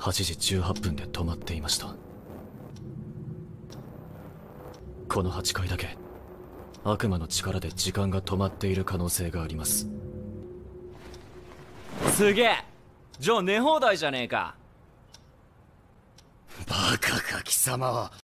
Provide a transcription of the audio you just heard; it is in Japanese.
8時18分で止まっていましたこの8回だけ悪魔の力で時間が止まっている可能性がありますすげえじゃあ寝放題じゃねえかバカか貴様は